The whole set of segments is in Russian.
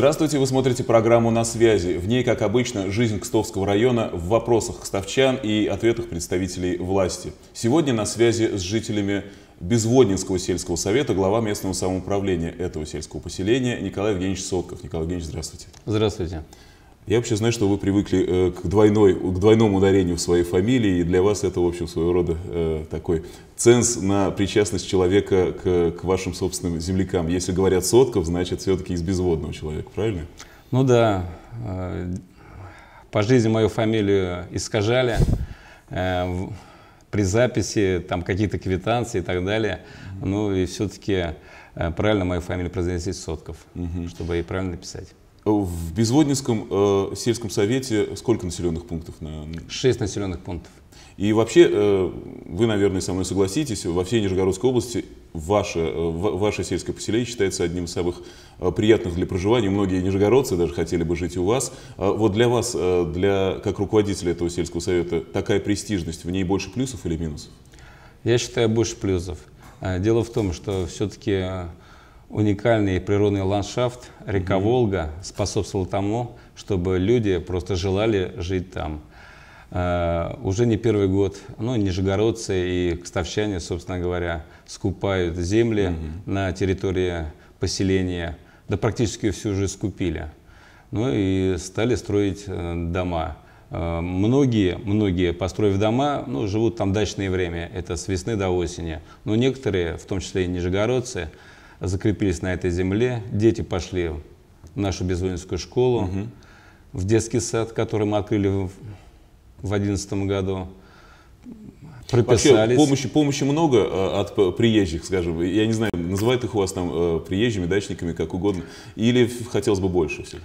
Здравствуйте, вы смотрите программу «На связи». В ней, как обычно, жизнь Кстовского района в вопросах кстовчан и ответах представителей власти. Сегодня на связи с жителями Безводнинского сельского совета, глава местного самоуправления этого сельского поселения Николай Евгеньевич Сотков. Николай Евгеньевич, здравствуйте. Здравствуйте. Я вообще знаю, что вы привыкли э, к, двойной, к двойному ударению в своей фамилии, и для вас это, в общем, своего рода э, такой ценз на причастность человека к, к вашим собственным землякам. Если говорят сотков, значит, все-таки из безводного человека, правильно? Ну да. Э, по жизни мою фамилию искажали. Э, при записи там какие-то квитанции и так далее. Ну и все-таки правильно мою фамилию произносить Сотков, чтобы и правильно написать. В Безводницком э, сельском совете сколько населенных пунктов? На... Шесть населенных пунктов. И вообще, э, вы, наверное, со мной согласитесь, во всей Нижегородской области ваше, э, ваше сельское поселение считается одним из самых э, приятных для проживания. Многие нижегородцы даже хотели бы жить у вас. Э, вот для вас, э, для, как руководителя этого сельского совета, такая престижность, в ней больше плюсов или минусов? Я считаю, больше плюсов. Э, дело в том, что все-таки э, уникальный природный ландшафт, река mm-hmm. Волга способствовал тому, чтобы люди просто желали жить там. Uh, уже не первый год, ну, нижегородцы и кставчане, собственно говоря, скупают земли угу. Uh на территории поселения, да практически все уже скупили. Ну и стали строить uh, дома. Э, многие, многие, построив дома, ну, живут там дачное время, это с весны до осени. Но некоторые, в том числе и нижегородцы, закрепились на этой земле. Дети пошли в нашу безвоинскую школу, угу. в детский сад, который мы открыли в 2011 году. Прописались. Вообще, помощи, помощи много э, от приезжих, скажем. Я не знаю, называют их у вас там э, приезжими, дачниками, как угодно. Или хотелось бы больше все?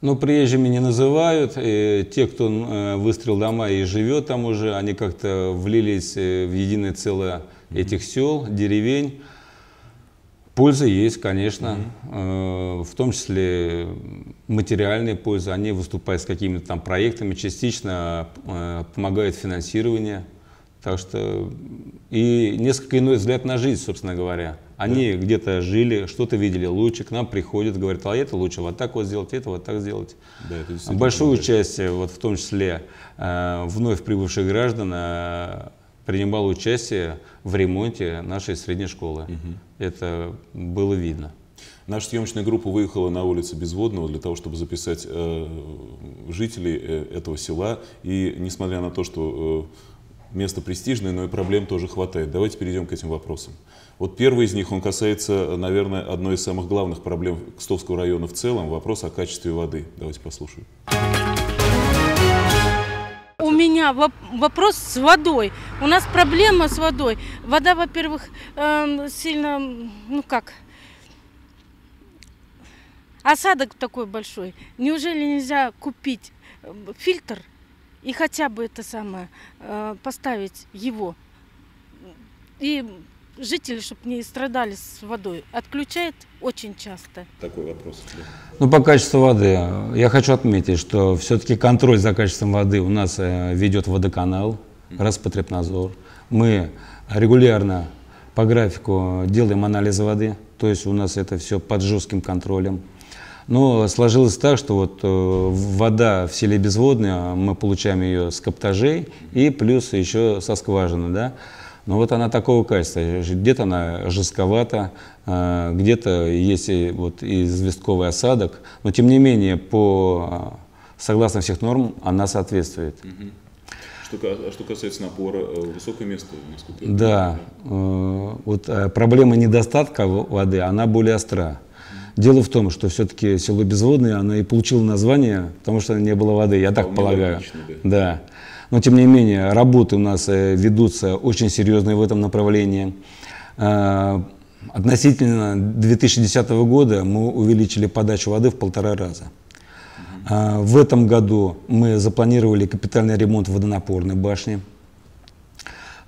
Ну, приезжими не называют. И те, кто э, выстрел дома и живет там уже, они как-то влились в единое целое этих сел, деревень. Польза есть, конечно, mm-hmm. в том числе материальные пользы. Они выступают с какими-то там проектами, частично э, помогают финансирование. Так что и несколько иной взгляд на жизнь, собственно говоря. Они да. где-то жили, что-то видели лучше, к нам приходят, говорят, а это лучше вот так вот сделать, это вот так сделать. Да, это а Большое помогает. участие, вот в том числе э, вновь прибывших граждан, э, принимал участие в ремонте нашей средней школы. Угу. Это было видно. Наша съемочная группа выехала на улицу Безводного для того, чтобы записать э, жителей э, этого села. И несмотря на то, что э, место престижное, но и проблем тоже хватает. Давайте перейдем к этим вопросам. Вот первый из них, он касается, наверное, одной из самых главных проблем Кстовского района в целом. Вопрос о качестве воды. Давайте послушаем меня вопрос с водой. У нас проблема с водой. Вода, во-первых, эм, сильно, ну как, осадок такой большой. Неужели нельзя купить эм, фильтр и хотя бы это самое э, поставить его? И жители, чтобы не страдали с водой. Отключает очень часто. Такой вопрос. Ну, по качеству воды. Я хочу отметить, что все-таки контроль за качеством воды у нас э, ведет водоканал, Распотребнадзор. Мы регулярно по графику делаем анализы воды, то есть у нас это все под жестким контролем. Но сложилось так, что вот э, вода в селе Безводная, мы получаем ее с коптажей и плюс еще со скважины, да. Но вот она такого качества, где-то она жестковата, а, где-то есть вот и известковый осадок, но тем не менее, по, а, согласно всех норм, она соответствует. А что, касается напора, э, высокое место, насколько Да, э, вот э, проблема недостатка воды, она более остра. Дело в том, что все-таки село Безводное, оно и получило название, потому что не было воды, я так полагаю. Логично, да. да. Но, тем не менее, работы у нас э, ведутся очень серьезные в этом направлении. Э, относительно 2010 года мы увеличили подачу воды в полтора раза. Э, в этом году мы запланировали капитальный ремонт водонапорной башни.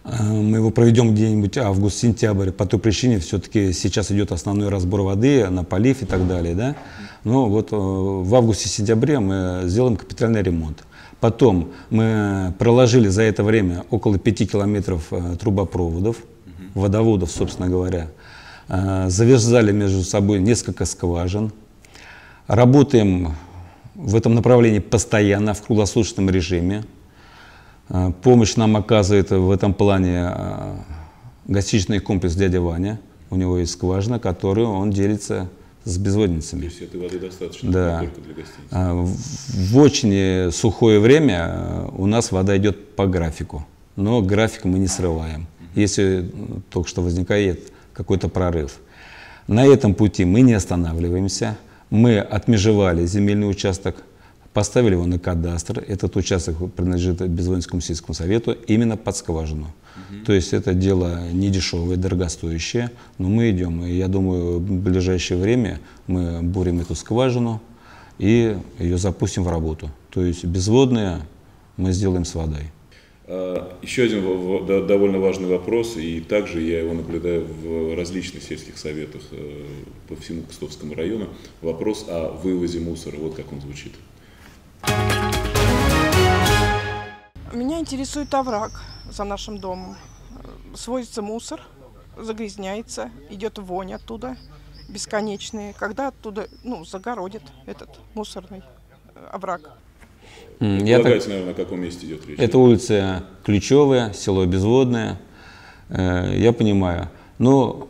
Мы его проведем где-нибудь август-сентябрь, по той причине все-таки сейчас идет основной разбор воды на полив и так далее. Да? Но вот в августе-сентябре мы сделаем капитальный ремонт. Потом мы проложили за это время около 5 километров э, трубопроводов, водоводов, собственно говоря. Э, завязали между собой несколько скважин. Работаем в этом направлении постоянно, в круглосуточном режиме. Э, помощь нам оказывает в этом плане гостиничный комплекс «Дядя Ваня». У него есть скважина, которую он делится с безводницами. То есть этой воды достаточно да. только для гостиницы? А, в очень э, сухое время э, у нас вода идет по графику, но график мы не срываем, если э, только что возникает какой-то прорыв. На этом пути мы не останавливаемся. Мы отмежевали земельный участок поставили его на кадастр. Этот участок принадлежит Безвоинскому сельскому совету именно под скважину. То есть это дело не дешевое, дорогостоящее, но мы идем. И я думаю, в ближайшее время мы бурим эту скважину и ее запустим в работу. То есть безводные мы сделаем с водой. А, еще один довольно важный вопрос, и также я его наблюдаю в различных сельских советах э, по всему Костовскому району, вопрос о а вывозе мусора, вот как он звучит. Меня интересует овраг за нашим домом. Свозится мусор, загрязняется, идет вонь оттуда бесконечные, когда оттуда ну, загородит этот мусорный э, овраг. Я так... наверное, о каком месте идет речь? Это улица Ключевая, село Безводное, э, я понимаю. Но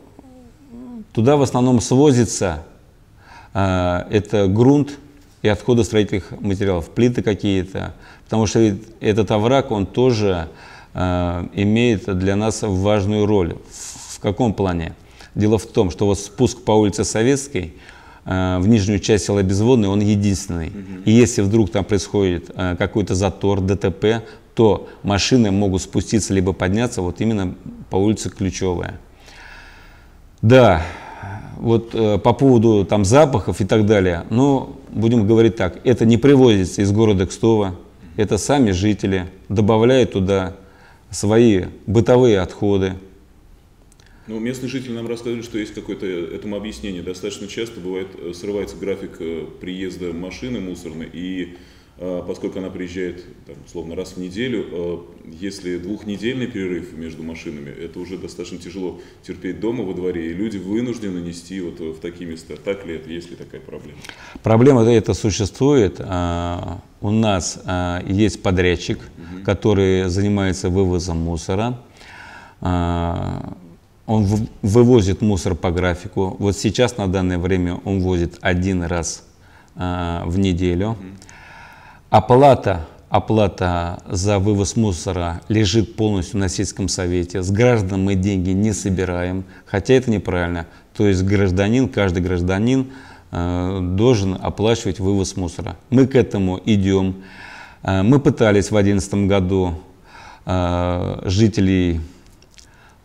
туда в основном свозится, э, это грунт и отходы строительных материалов, плиты какие-то, потому что этот овраг, он тоже э, имеет для нас важную роль. В, каком плане? Дело в том, что вот спуск по улице Советской э, в нижнюю часть села Безводный, он единственный. Угу. И если вдруг там происходит э, какой-то затор, ДТП, то машины могут спуститься либо подняться вот именно по улице Ключевая. Да, вот э, по поводу там запахов и так далее, но ну, будем говорить так, это не привозится из города Кстова, это сами жители добавляют туда свои бытовые отходы. Ну, местные жители нам рассказывали, что есть какое-то этому объяснение. Достаточно часто бывает э, срывается график э, приезда машины мусорной, и а, поскольку она приезжает, там, условно, раз в неделю, а, если двухнедельный перерыв между машинами, это уже достаточно тяжело терпеть дома во дворе, и люди вынуждены нести вот э, в такие места. Так ли это, есть ли такая проблема? Проблема эта существует. А, у нас есть подрядчик, угу. который занимается вывозом мусора. Он вывозит мусор по графику. Вот сейчас на данное время он возит один раз в неделю. Угу. Оплата, оплата за вывоз мусора лежит полностью на сельском совете. С граждан мы деньги не собираем, хотя это неправильно. То есть гражданин, каждый гражданин э, должен оплачивать вывоз мусора. Мы к этому идем. Э, мы пытались в 2011 году э, жителей,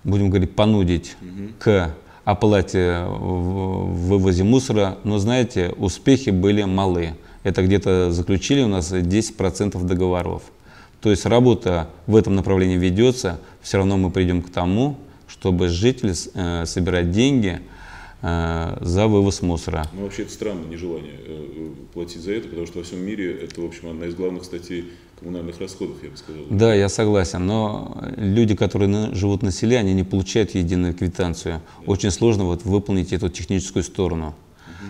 будем говорить, понудить к оплате в, в вывозе мусора, но знаете, успехи были малые это где-то заключили у нас 10% договоров. То есть работа в этом направлении ведется, все равно мы придем к тому, чтобы жители э, собирать деньги э, за вывоз мусора. Ну, вообще это странно, нежелание э, э платить за это, потому что во всем мире это, в общем, одна из главных статей коммунальных расходов, я бы сказал. Да, я согласен, но люди, которые живут на селе, они не получают единую квитанцию. Очень сложно вот выполнить эту техническую сторону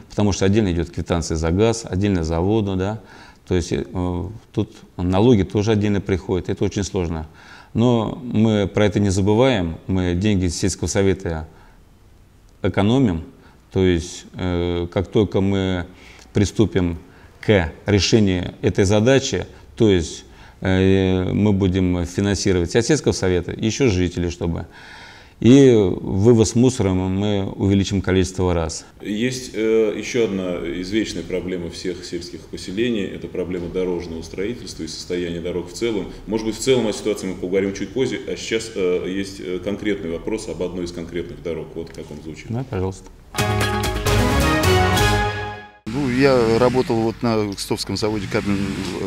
потому что отдельно идет квитанция за газ, отдельно за воду, да, то есть э, тут налоги тоже отдельно приходят, это очень сложно. Но мы про это не забываем, мы деньги сельского совета экономим, то есть э, как только мы приступим к решению этой задачи, то есть э, мы будем финансировать от сельского совета еще жители, чтобы и вывоз мусора мы увеличим количество раз. Есть э, еще одна извечная проблема всех сельских поселений. Это проблема дорожного строительства и состояния дорог в целом. Может быть, в целом о ситуации мы поговорим чуть позже, а сейчас э, есть э, конкретный вопрос об одной из конкретных дорог. Вот как он звучит. Да, пожалуйста. Ну, я работал вот на Кстовском заводе кабель,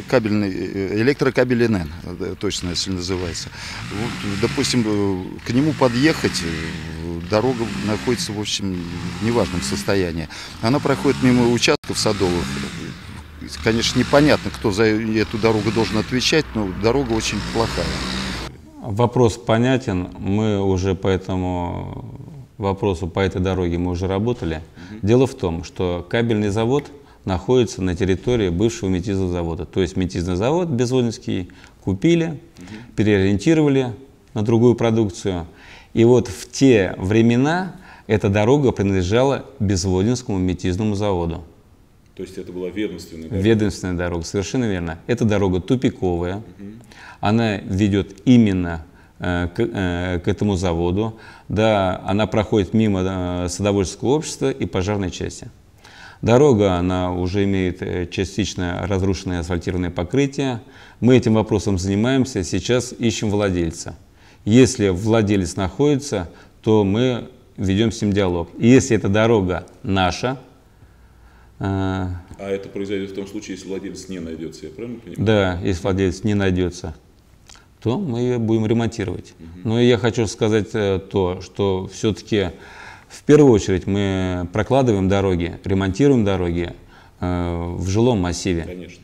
кабельный, э, электрокабель НН, э, точно, если называется. Вот, допустим, э, к нему подъехать, дорога находится, в общем, в неважном состоянии. Она проходит мимо участков садовых. Конечно, непонятно, кто за эту дорогу должен отвечать, но дорога очень плохая. Вопрос понятен. Мы уже поэтому вопросу по этой дороге мы уже работали. Угу. Дело в том, что кабельный завод находится на территории бывшего метизного завода. То есть метизный завод Безодинский купили, угу. переориентировали на другую продукцию. И вот в те времена эта дорога принадлежала Безводинскому метизному заводу. То есть это была ведомственная дорога? Ведомственная дорога, совершенно верно. Эта дорога тупиковая. Угу. Она ведет именно Э, к, э, к этому заводу. Да, она проходит мимо э, садоводческого общества и пожарной части. Дорога, она уже имеет частично разрушенное асфальтированное покрытие. Мы этим вопросом занимаемся, сейчас ищем владельца. Если владелец находится, то мы ведем с ним диалог. И если эта дорога наша, а это произойдет в том случае, если владелец не найдется, я правильно понимаю? Да, если владелец не найдется то мы ее будем ремонтировать. Но я хочу сказать э, то, что все-таки в первую очередь мы прокладываем дороги, ремонтируем дороги э, в жилом массиве. Конечно.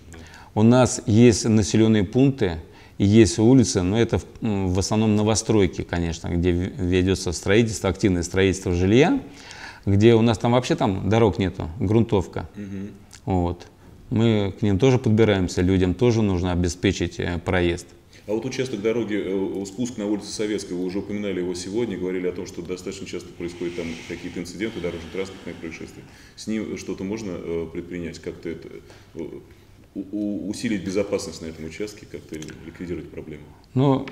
У нас есть населенные пункты, есть улицы, но это в, в основном новостройки, конечно, где ведется строительство, активное строительство жилья, где у нас там вообще там дорог нету, грунтовка. Угу. Вот. Мы к ним тоже подбираемся, людям тоже нужно обеспечить э, проезд. А вот участок дороги, э, спуск на улице Советской, вы уже упоминали его сегодня, говорили о том, что достаточно часто происходят там какие-то инциденты, дорожно-транспортные происшествия. С ним что-то можно э, предпринять, как-то это э, усилить безопасность на этом участке, как-то ликвидировать проблему? Ну,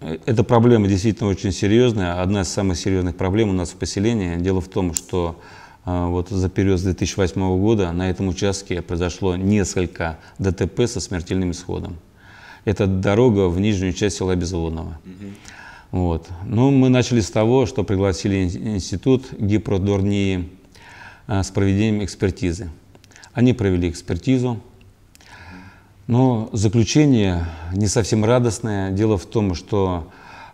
эта проблема действительно очень серьезная. Одна из самых серьезных проблем у нас в поселении. Дело в том, что вот за период с 2008 года на этом участке произошло несколько ДТП со смертельным исходом это дорога в нижнюю часть села Безлунного. Угу. Вот. Ну, мы начали с того, что пригласили институт гипродорнии а, с проведением экспертизы. Они провели экспертизу. Но заключение не совсем радостное. Дело в том, что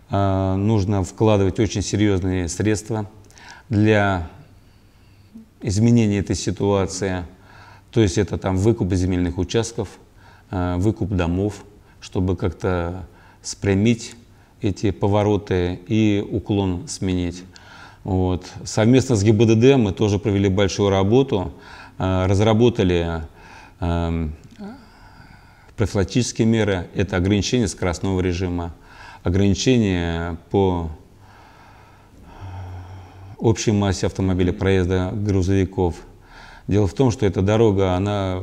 э, нужно вкладывать очень серьезные средства для изменения этой ситуации. То есть это там выкуп земельных участков, э, выкуп домов, чтобы как-то спрямить эти повороты и уклон сменить. Вот. Совместно с ГИБДД мы тоже провели большую работу, э, разработали эм, профилактические меры. Это ограничение скоростного режима, ограничение по общей массе автомобилей проезда грузовиков. Дело в том, что эта дорога, она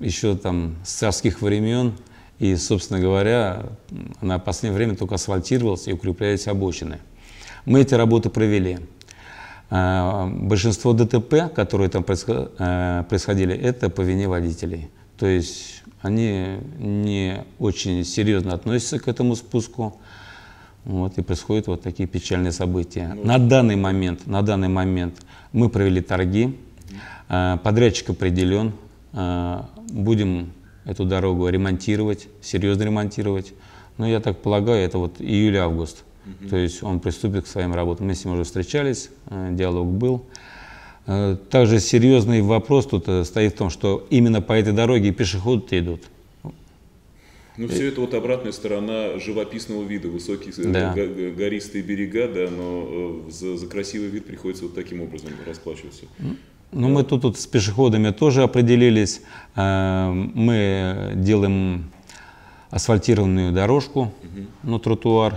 еще там с царских времен, и, собственно говоря, на последнее время только асфальтировалась и укреплялись обочины. Мы эти работы провели. А, большинство ДТП, которые там э, происходили, это по вине водителей. То есть они не очень серьезно относятся к этому спуску. Вот, и происходят вот такие печальные события. Ну, на данный момент, на данный момент мы провели торги, а, подрядчик определен, а, будем эту дорогу ремонтировать, серьезно ремонтировать. Но я так полагаю, это вот июль-август. Угу. То есть он приступит к своим работам. Мы с ним уже встречались, э, диалог был. Э, также серьезный вопрос тут э, стоит в том, что именно по этой дороге пешеходы идут. Ну, все это вот обратная сторона живописного вида, высокие да. гористые берега, да, но за, за красивый вид приходится вот таким образом расплачиваться. Ну, мы тут, тут с пешеходами тоже определились. Э, мы делаем асфальтированную дорожку, угу. ну, тротуар.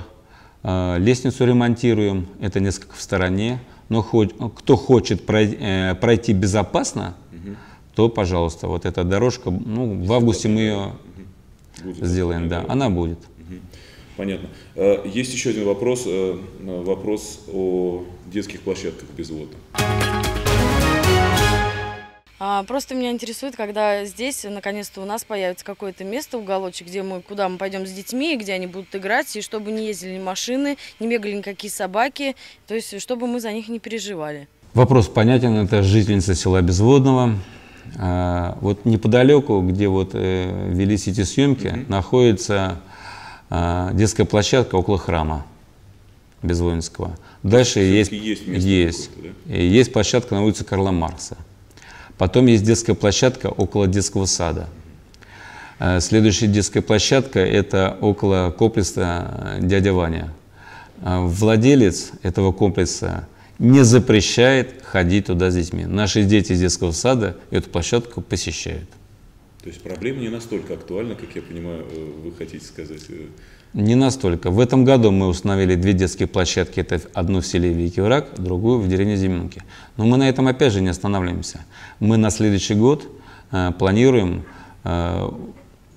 Э, лестницу ремонтируем, это несколько в стороне. Но хоть, кто хочет пройти, э, пройти безопасно, угу. то, пожалуйста, вот эта дорожка, ну, в августе мы ее будет сделаем, да, она будет. Понятно. Есть еще один вопрос, вопрос о детских площадках без вода. А, просто меня интересует, когда здесь, наконец-то, у нас появится какое-то место, уголочек, где мы, куда мы пойдем с детьми, где они будут играть, и чтобы не ездили ни машины, не бегали никакие собаки, то есть чтобы мы за них не переживали. Вопрос понятен, это жительница села Безводного. А, вот неподалеку, где вот э, велись эти съемки, mm -hmm. находится а, детская площадка около храма Безводинского. Дальше есть, есть, есть, да? есть площадка на улице Карла Маркса. Потом есть детская площадка около детского сада. Э, следующая детская площадка – это около комплекса э, «Дядя Ваня». Э, владелец этого комплекса не запрещает ходить туда с детьми. Наши дети из детского сада эту площадку посещают. То есть проблема не настолько актуальна, как я понимаю, вы хотите сказать. Не настолько. В этом году мы установили две детские площадки. Это одну в селе Великий Враг, другую в деревне Зименки. Но мы на этом опять же не останавливаемся. Мы на следующий год э, планируем э,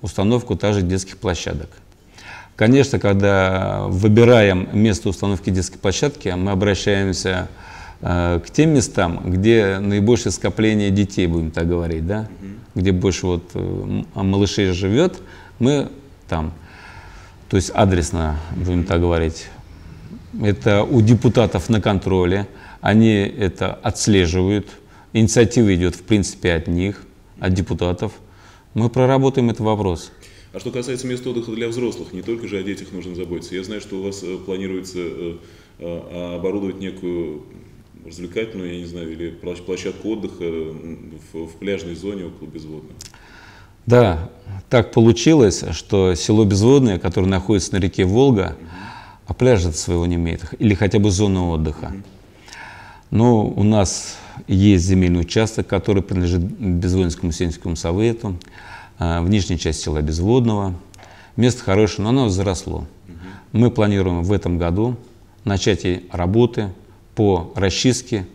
установку также детских площадок. Конечно, когда выбираем место установки детской площадки, мы обращаемся э, к тем местам, где наибольшее скопление детей, будем так говорить, да? где больше вот, э, малышей живет, мы там то есть адресно, будем так говорить. Это у депутатов на контроле, они это отслеживают, инициатива идет в принципе от них, от депутатов. Мы проработаем этот вопрос. А что касается мест отдыха для взрослых, не только же о детях нужно заботиться. Я знаю, что у вас э, планируется э, э, оборудовать некую развлекательную, я не знаю, или площадку отдыха в пляжной зоне около безводных. Да, так получилось, что село Безводное, которое находится на реке Волга, а пляжа своего не имеет, или хотя бы зоны отдыха. Но ну, у нас есть земельный участок, который принадлежит Безводинскому сельскому совету, а, в нижней части села Безводного. Место хорошее, но оно заросло. Мы планируем в этом году начать работы по расчистке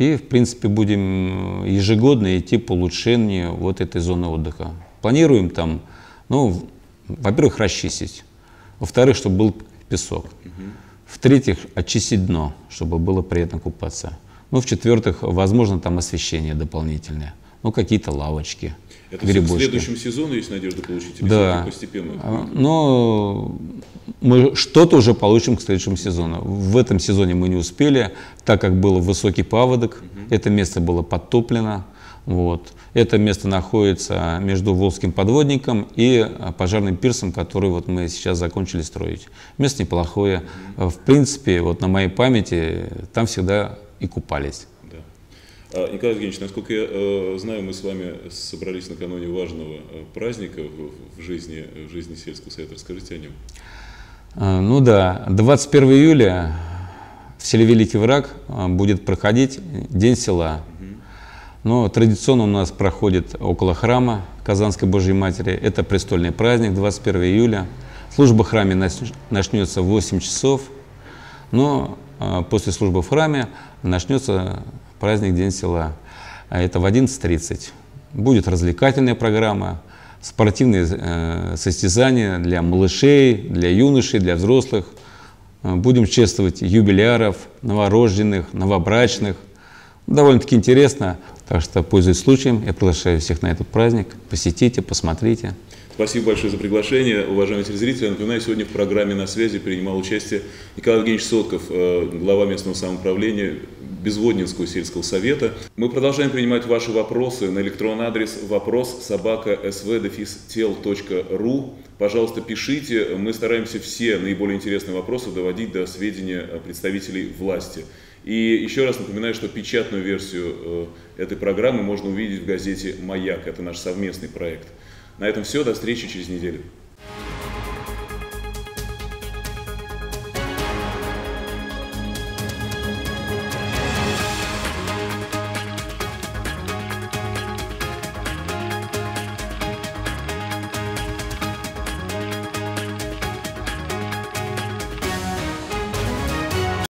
и, в принципе, будем ежегодно идти по улучшению вот этой зоны отдыха. Планируем там, ну, во-первых, расчистить. Во-вторых, чтобы был песок. В-третьих, очистить дно, чтобы было приятно купаться. Ну, в-четвертых, возможно, там освещение дополнительное ну, какие-то лавочки. Это грибочки. в следующем сезоне есть надежда получить? Или да. постепенно? А, но мы что-то уже получим к следующему сезону. В этом сезоне мы не успели, так как был высокий паводок, угу. это место было подтоплено. Вот. Это место находится между Волжским подводником и а, пожарным пирсом, который вот мы сейчас закончили строить. Место неплохое. В принципе, вот на моей памяти там всегда и купались. А, Николай Евгеньевич, насколько я э, знаю, мы с вами собрались накануне важного э, праздника в жизни, в жизни сельского совета. Расскажите о нем. А, ну да, 21 июля в селе Великий Враг а, будет проходить День села. Но традиционно у нас проходит около храма Казанской Божьей Матери. Это престольный праздник 21 июля. Служба в храме начнется в 8 часов, но после службы в храме начнется праздник День села. А это в 11.30. Будет развлекательная программа, спортивные э, состязания для малышей, для юношей, для взрослых. Э, будем чествовать юбиляров, новорожденных, новобрачных. Довольно-таки интересно. Так что, пользуясь случаем, я приглашаю всех на этот праздник. Посетите, посмотрите. Спасибо большое за приглашение. Уважаемые телезрители, я напоминаю, сегодня в программе «На связи» принимал участие Николай Евгеньевич Сотков, э, глава местного самоуправления Безводнинского сельского совета. Мы продолжаем принимать ваши вопросы на электронный адрес вопрос собака ру. Пожалуйста, пишите. Мы стараемся все наиболее интересные вопросы доводить до сведения представителей власти. И еще раз напоминаю, что печатную версию э, этой программы можно увидеть в газете «Маяк». Это наш совместный проект. На этом все. До встречи через неделю.